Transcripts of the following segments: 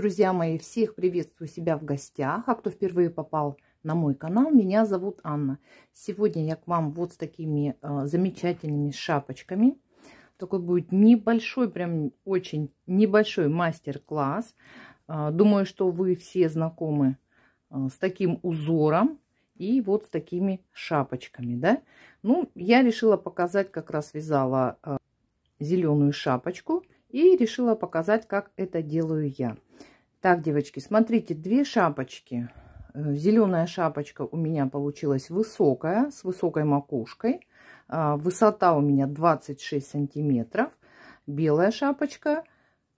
Друзья мои, всех приветствую себя в гостях. А кто впервые попал на мой канал, меня зовут Анна. Сегодня я к вам вот с такими э, замечательными шапочками. Такой будет небольшой, прям очень небольшой мастер-класс. Э, думаю, что вы все знакомы э, с таким узором и вот с такими шапочками, да. Ну, я решила показать, как раз вязала э, зеленую шапочку и решила показать, как это делаю я. Так, девочки, смотрите, две шапочки. Э, Зеленая шапочка у меня получилась высокая, с высокой макушкой. А, высота у меня 26 сантиметров. Белая шапочка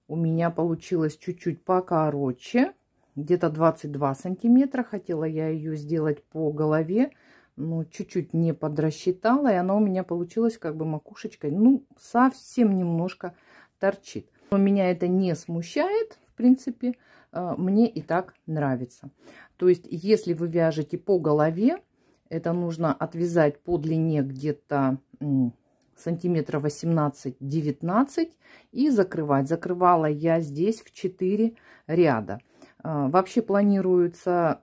у меня получилась чуть-чуть покороче, где-то 22 сантиметра. Хотела я ее сделать по голове, но чуть-чуть не подрасчитала, и она у меня получилась как бы макушечкой, ну, совсем немножко торчит. Но меня это не смущает, в принципе, э, мне и так нравится. То есть, если вы вяжете по голове, это нужно отвязать по длине где-то сантиметра 18-19 и закрывать. Закрывала я здесь в 4 ряда. Э, вообще планируется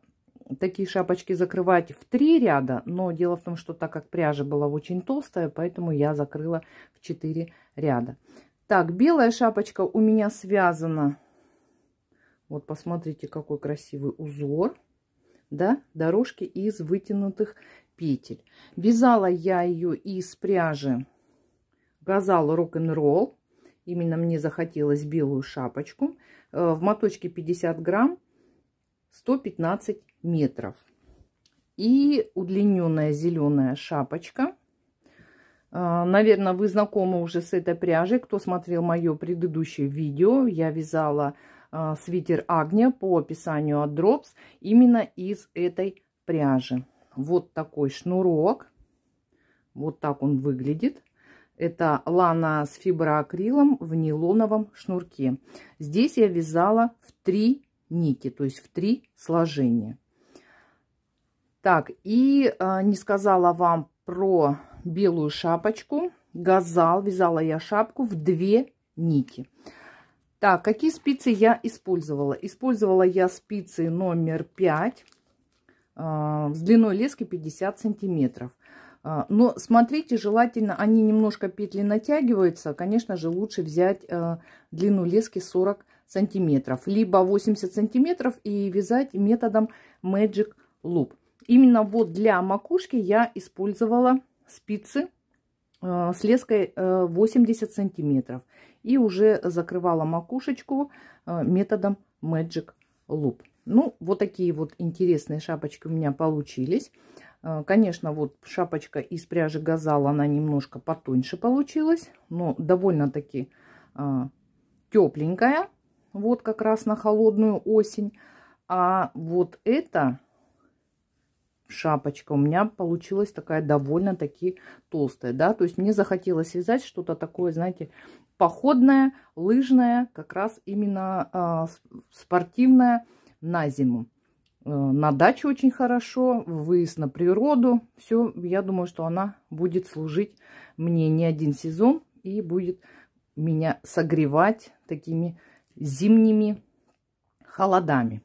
такие шапочки закрывать в 3 ряда, но дело в том, что так как пряжа была очень толстая, поэтому я закрыла в 4 ряда. Так, белая шапочка у меня связана вот посмотрите, какой красивый узор, да, дорожки из вытянутых петель. Вязала я ее из пряжи Газал Рок-н-Ролл. Именно мне захотелось белую шапочку. Э, в моточке 50 грамм, 115 метров. И удлиненная зеленая шапочка. Э, Наверное, вы знакомы уже с этой пряжей. Кто смотрел мое предыдущее видео, я вязала а, свитер Агния по описанию от Drops именно из этой пряжи. Вот такой шнурок. Вот так он выглядит. Это лана с фиброакрилом в нейлоновом шнурке. Здесь я вязала в три нити, то есть в три сложения. Так, и а, не сказала вам про белую шапочку. Газал, вязала я шапку в две нити. Так, какие спицы я использовала? Использовала я спицы номер 5 э, а, с длиной лески 50 сантиметров. Э, но смотрите, желательно, они немножко петли натягиваются. Конечно же, лучше взять э, длину лески 40 сантиметров. Либо 80 сантиметров и вязать методом Magic Loop. Именно вот для макушки я использовала спицы с леской 80 сантиметров и уже закрывала макушечку э, методом Magic Loop. Ну, вот такие вот интересные шапочки у меня получились. Э, конечно, вот шапочка из пряжи газал, она немножко потоньше получилась, но довольно-таки э, тепленькая. Вот как раз на холодную осень. А вот это шапочка у меня получилась такая довольно-таки толстая, да, то есть мне захотелось связать что-то такое, знаете, походное, лыжное, как раз именно э, спортивное на зиму. Э, на даче очень хорошо, выезд на природу, все, я думаю, что она будет служить мне не один сезон и будет меня согревать такими зимними холодами.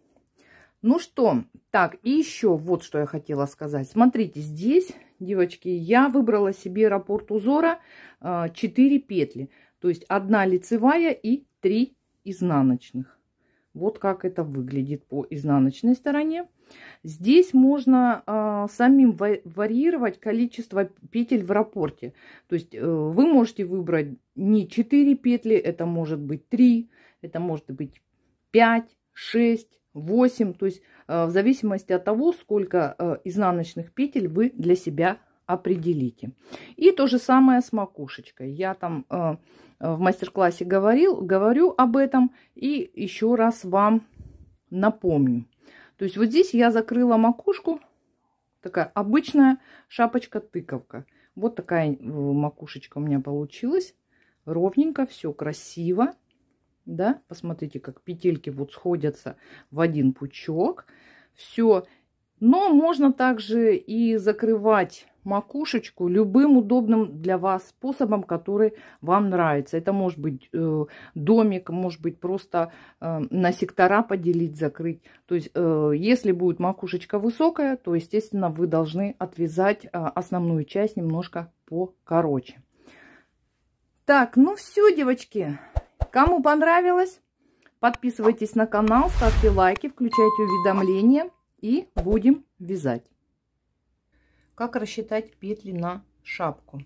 Ну что, так, и еще вот что я хотела сказать. Смотрите, здесь, девочки, я выбрала себе раппорт узора 4 а, петли. То есть одна лицевая и 3 изнаночных. Вот как это выглядит по изнаночной стороне. Здесь можно э, самим варьировать количество петель в рапорте. То есть э, вы можете выбрать не 4 петли, это может быть 3, это может быть 5, 6, 8. То есть э, в зависимости от того, сколько э, изнаночных петель вы для себя определите. И то же самое с макушечкой. Я там э, в мастер-классе говорил, говорю об этом и еще раз вам напомню. То есть вот здесь я закрыла макушку, такая обычная шапочка-тыковка. Вот такая макушечка у меня получилась. Ровненько, все красиво да, посмотрите, как петельки вот сходятся в один пучок, все. Но можно также и закрывать макушечку любым удобным для вас способом, который вам нравится. Это может быть э, домик, может быть просто э, на сектора поделить, закрыть. То есть, э, если будет макушечка высокая, то, естественно, вы должны отвязать э, основную часть немножко покороче. Так, ну все, девочки. Кому понравилось, подписывайтесь на канал, ставьте лайки, включайте уведомления и будем вязать. Как рассчитать петли на шапку?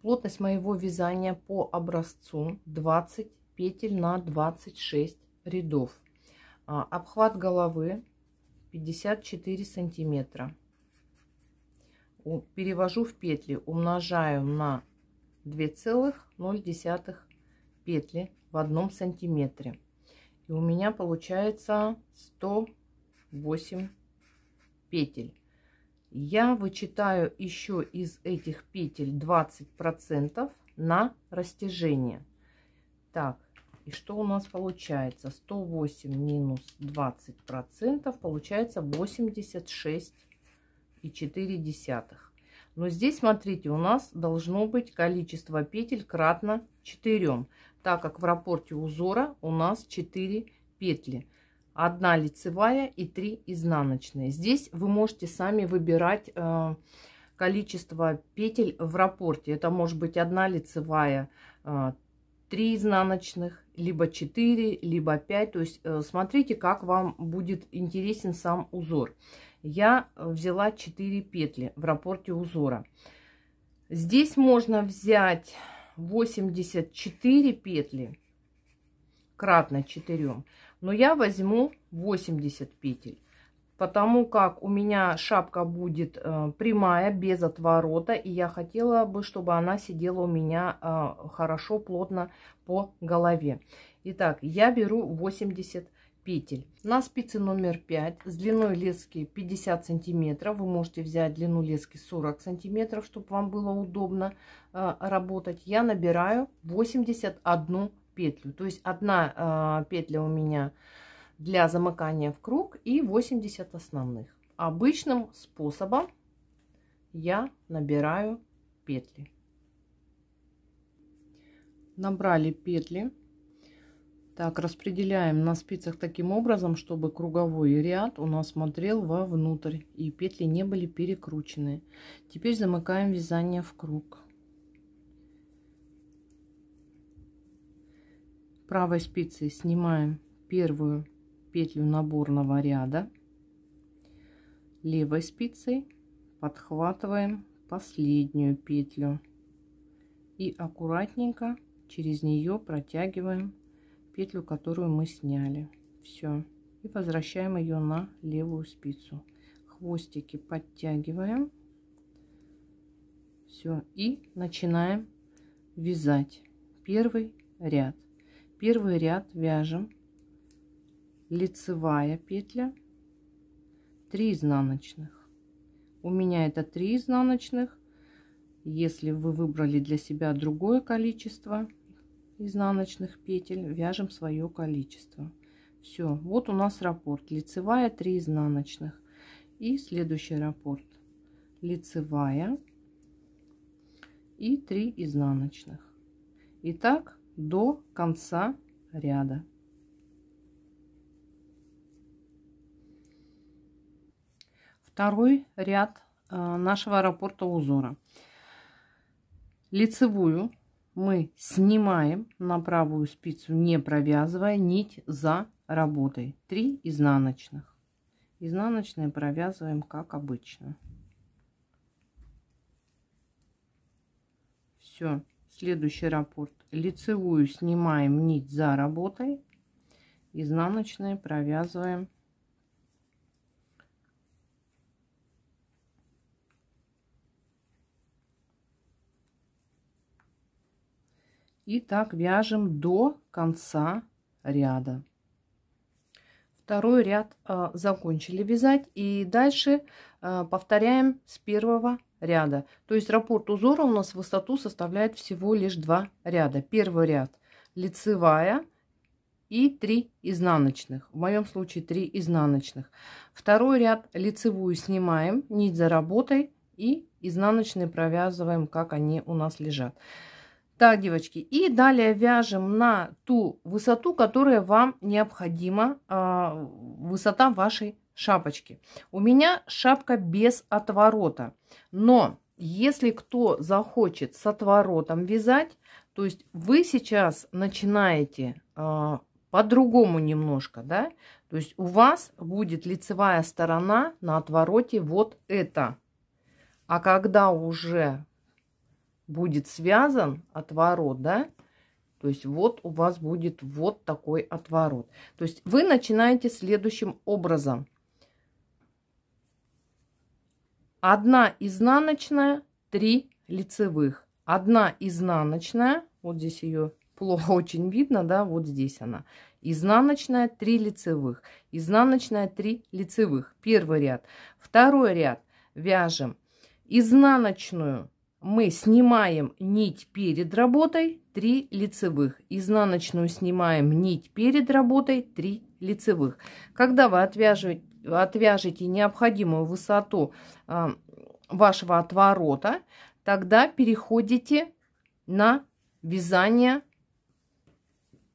Плотность моего вязания по образцу 20 петель на 26 рядов. А, обхват головы 54 сантиметра. Перевожу в петли, умножаю на 2,0 петли в одном сантиметре. И у меня получается 108 петель. Я вычитаю еще из этих петель 20 процентов на растяжение. Так, и что у нас получается? 108 минус 20 процентов получается 86 и 4 десятых. Но здесь, смотрите, у нас должно быть количество петель кратно 4 так как в рапорте узора у нас 4 петли. Одна лицевая и 3 изнаночные. Здесь вы можете сами выбирать э, количество петель в рапорте. Это может быть одна лицевая, 3 э, изнаночных, либо 4, либо 5. То есть э, смотрите, как вам будет интересен сам узор. Я взяла 4 петли в рапорте узора. Здесь можно взять 84 петли кратно 4. Но я возьму 80 петель, потому как у меня шапка будет э, прямая, без отворота. И я хотела бы, чтобы она сидела у меня э, хорошо, плотно по голове. Итак, я беру 80 петель. На спице номер 5 с длиной лески 50 сантиметров. Вы можете взять длину лески 40 сантиметров, чтобы вам было удобно э, работать. Я набираю 81 петлю. То есть одна э, петля у меня для замыкания в круг и 80 основных. Обычным способом я набираю петли. Набрали петли. Так, распределяем на спицах таким образом, чтобы круговой ряд у нас смотрел вовнутрь и петли не были перекручены. Теперь замыкаем вязание в круг. Правой спицей снимаем первую петлю наборного ряда. Левой спицей подхватываем последнюю петлю и аккуратненько через нее протягиваем петлю, которую мы сняли. Все. И возвращаем ее на левую спицу. Хвостики подтягиваем. Все. И начинаем вязать первый ряд. Первый ряд вяжем лицевая петля, 3 изнаночных. У меня это 3 изнаночных. Если вы выбрали для себя другое количество, изнаночных петель вяжем свое количество все вот у нас раппорт лицевая 3 изнаночных и следующий раппорт лицевая и 3 изнаночных и так до конца ряда второй ряд а, нашего раппорта узора лицевую мы снимаем на правую спицу, не провязывая нить за работой. 3 изнаночных. Изнаночные провязываем как обычно. Все. Следующий раппорт. Лицевую снимаем нить за работой. Изнаночные провязываем и так вяжем до конца ряда второй ряд а, закончили вязать и дальше а, повторяем с первого ряда то есть раппорт узора у нас высоту составляет всего лишь два ряда первый ряд лицевая и 3 изнаночных. В моем случае 3 изнаночных. Второй ряд лицевую снимаем, нить за работой и изнаночные провязываем, как они у нас лежат. Так, девочки, и далее вяжем на ту высоту, которая вам необходима, а, высота вашей шапочки. У меня шапка без отворота, но если кто захочет с отворотом вязать, то есть вы сейчас начинаете а, по-другому немножко, да, то есть у вас будет лицевая сторона на отвороте вот это. А когда уже будет связан отворот, да, то есть вот у вас будет вот такой отворот. То есть вы начинаете следующим образом. Одна изнаночная, три лицевых. Одна изнаночная, вот здесь ее плохо очень видно, да, вот здесь она. Изнаночная, три лицевых. Изнаночная, три лицевых. Первый ряд. Второй ряд вяжем изнаночную мы снимаем нить перед работой 3 лицевых. Изнаночную снимаем нить перед работой 3 лицевых. Когда вы отвяжете, отвяжете необходимую высоту а, вашего отворота, тогда переходите на вязание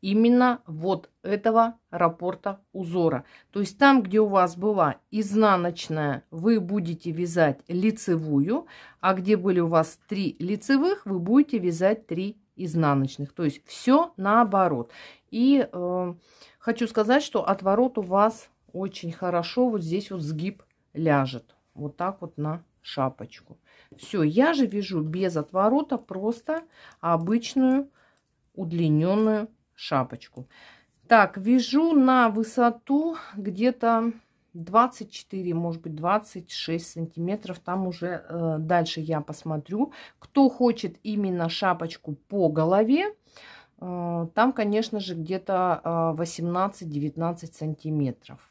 именно вот этого рапорта узора. То есть там, где у вас была изнаночная, вы будете вязать лицевую, а где были у вас три лицевых, вы будете вязать три изнаночных. То есть все наоборот. И э, хочу сказать, что отворот у вас очень хорошо вот здесь вот сгиб ляжет. Вот так вот на шапочку. Все, я же вяжу без отворота просто обычную удлиненную шапочку. Так, вяжу на высоту где-то 24, может быть, 26 сантиметров. Там уже э, дальше я посмотрю. Кто хочет именно шапочку по голове, э, там, конечно же, где-то э, 18-19 сантиметров.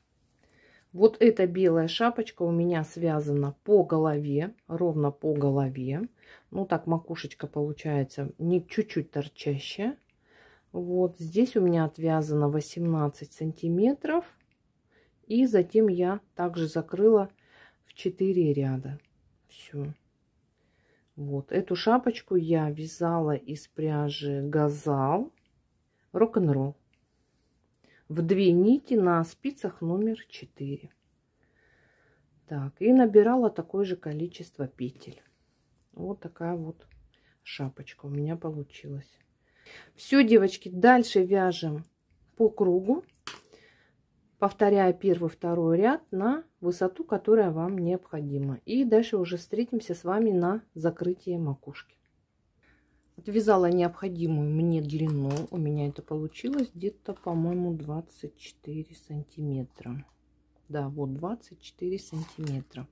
Вот эта белая шапочка у меня связана по голове, ровно по голове. Ну, так макушечка получается не чуть-чуть торчащая. Вот здесь у меня отвязано 18 сантиметров. И затем я также закрыла в 4 ряда. Все. Вот эту шапочку я вязала из пряжи Газал рок-н-ролл в две нити на спицах номер 4. Так, и набирала такое же количество петель. Вот такая вот шапочка у меня получилась. Все, девочки, дальше вяжем по кругу, повторяя первый, второй ряд на высоту, которая вам необходима. И дальше уже встретимся с вами на закрытии макушки. Отвязала необходимую мне длину. У меня это получилось где-то, по-моему, 24 сантиметра. Да, вот 24 сантиметра.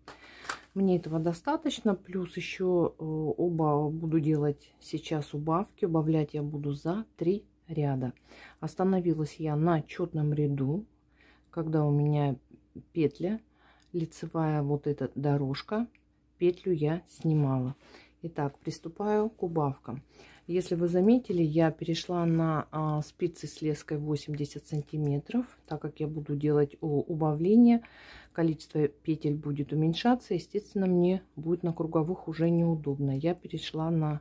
Мне этого достаточно. Плюс еще э, оба буду делать сейчас убавки. Убавлять я буду за три ряда. Остановилась я на четном ряду, когда у меня петля, лицевая вот эта дорожка, петлю я снимала. Итак, приступаю к убавкам. Если вы заметили, я перешла на а, спицы с леской 80 сантиметров, так как я буду делать о, убавление количество петель будет уменьшаться, естественно, мне будет на круговых уже неудобно. Я перешла на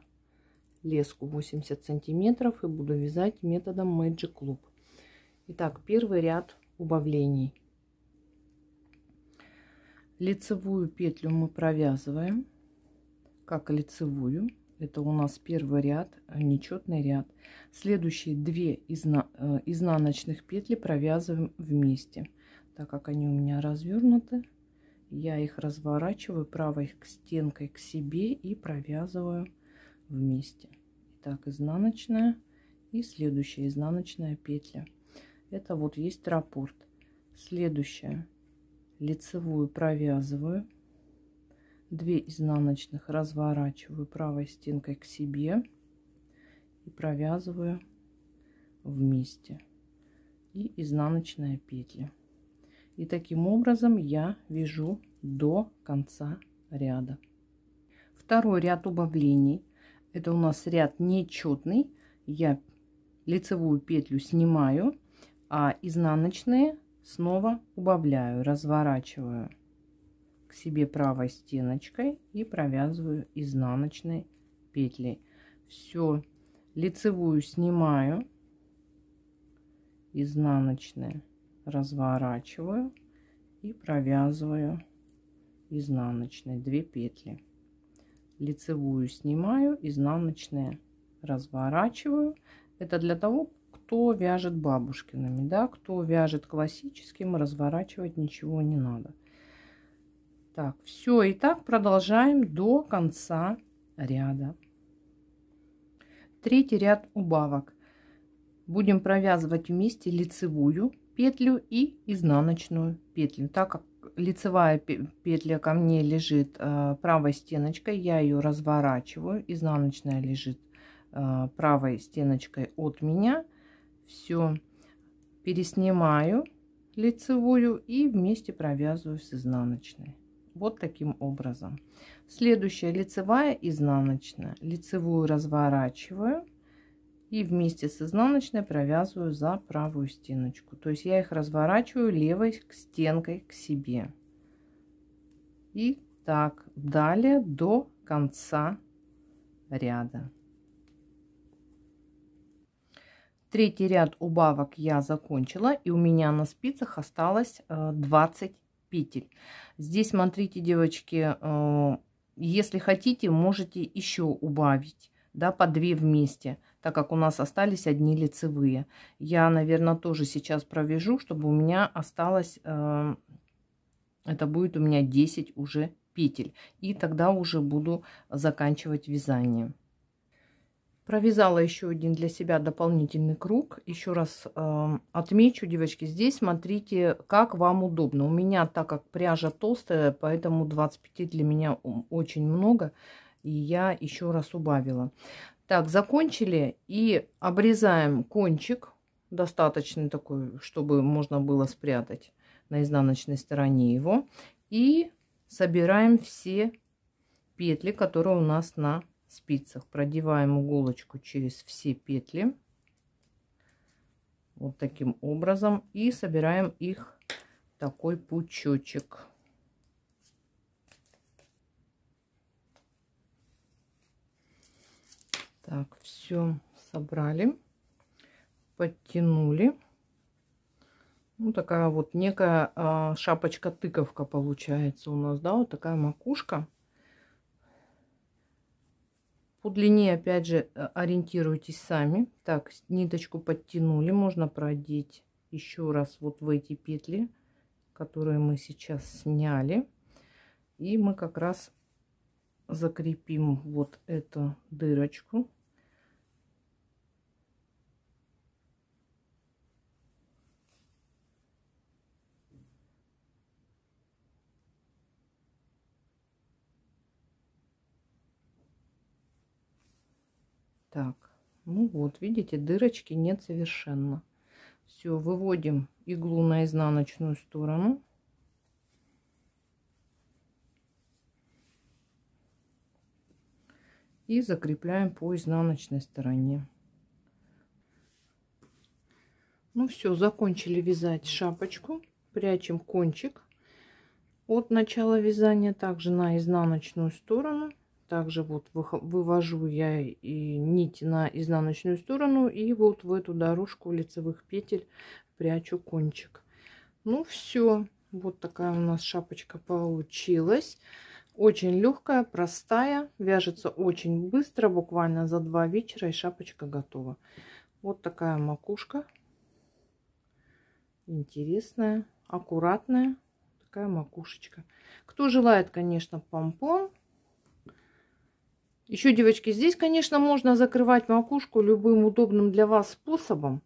леску 80 сантиметров и буду вязать методом Magic Loop. Итак, первый ряд убавлений. Лицевую петлю мы провязываем, как лицевую. Это у нас первый ряд, а нечетный ряд. Следующие две изна э, изнаночных петли провязываем вместе так как они у меня развернуты. Я их разворачиваю правой стенкой к себе и провязываю вместе. Итак, изнаночная и следующая изнаночная петля. Это вот есть раппорт. Следующая лицевую провязываю. 2 изнаночных разворачиваю правой стенкой к себе и провязываю вместе и изнаночная петля и таким образом я вяжу до конца ряда. Второй ряд убавлений. Это у нас ряд нечетный. Я лицевую петлю снимаю, а изнаночные снова убавляю, разворачиваю к себе правой стеночкой и провязываю изнаночной петлей. Все, лицевую снимаю, изнаночная разворачиваю и провязываю изнаночной 2 петли лицевую снимаю изнаночные разворачиваю это для того кто вяжет бабушкиными да кто вяжет классическим разворачивать ничего не надо так все и так продолжаем до конца ряда третий ряд убавок будем провязывать вместе лицевую петлю и изнаночную петлю. Так как лицевая петля ко мне лежит э, правой стеночкой, я ее разворачиваю, изнаночная лежит э, правой стеночкой от меня. Все переснимаю лицевую и вместе провязываю с изнаночной. Вот таким образом. Следующая лицевая, изнаночная. Лицевую разворачиваю и вместе с изнаночной провязываю за правую стеночку. То есть я их разворачиваю левой к стенкой к себе. И так далее до конца ряда. Третий ряд убавок я закончила и у меня на спицах осталось 20 э, петель. Здесь смотрите, девочки, э, если хотите, можете еще убавить да, по 2 вместе так как у нас остались одни лицевые. Я, наверное, тоже сейчас провяжу, чтобы у меня осталось, э, это будет у меня 10 уже петель. И тогда уже буду заканчивать вязание. Провязала еще один для себя дополнительный круг. Еще раз э, отмечу, девочки, здесь смотрите, как вам удобно. У меня, так как пряжа толстая, поэтому 25 для меня очень много. И я еще раз убавила. Так, закончили и обрезаем кончик, достаточный такой, чтобы можно было спрятать на изнаночной стороне его. И собираем все петли, которые у нас на спицах. Продеваем иголочку через все петли. Вот таким образом. И собираем их такой пучочек. Так, все собрали, подтянули. Ну, такая вот некая а, шапочка-тыковка получается у нас, да, вот такая макушка. По длине, опять же, э, ориентируйтесь сами. Так, ниточку подтянули, можно продеть еще раз вот в эти петли, которые мы сейчас сняли. И мы как раз закрепим вот эту дырочку Так, ну вот, видите, дырочки нет совершенно. Все, выводим иглу на изнаночную сторону. И закрепляем по изнаночной стороне. Ну все, закончили вязать шапочку. Прячем кончик от начала вязания также на изнаночную сторону также вот вывожу я и нить на изнаночную сторону и вот в эту дорожку лицевых петель прячу кончик ну все вот такая у нас шапочка получилась очень легкая простая вяжется очень быстро буквально за два вечера и шапочка готова вот такая макушка интересная аккуратная такая макушечка кто желает конечно помпон еще, девочки, здесь, конечно, можно закрывать макушку любым удобным для вас способом.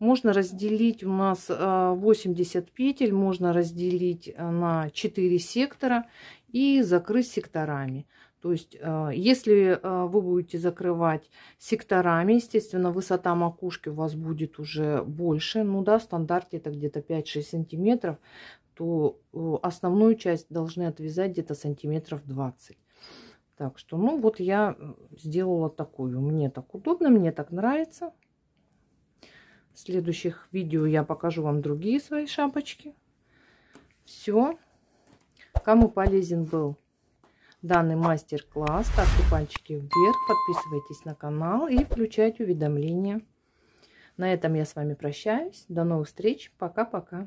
Можно разделить у нас 80 э, петель, можно разделить э, на 4 сектора и закрыть секторами. То есть, э, если вы будете закрывать секторами, естественно, высота макушки у вас будет уже больше. Ну да, в стандарте это где-то 5-6 сантиметров, то основную часть должны отвязать где-то сантиметров 20. Так что, ну вот я сделала такую. Мне так удобно, мне так нравится. В следующих видео я покажу вам другие свои шапочки. Все. Кому полезен был данный мастер-класс, ставьте пальчики вверх, подписывайтесь на канал и включайте уведомления. На этом я с вами прощаюсь. До новых встреч. Пока-пока.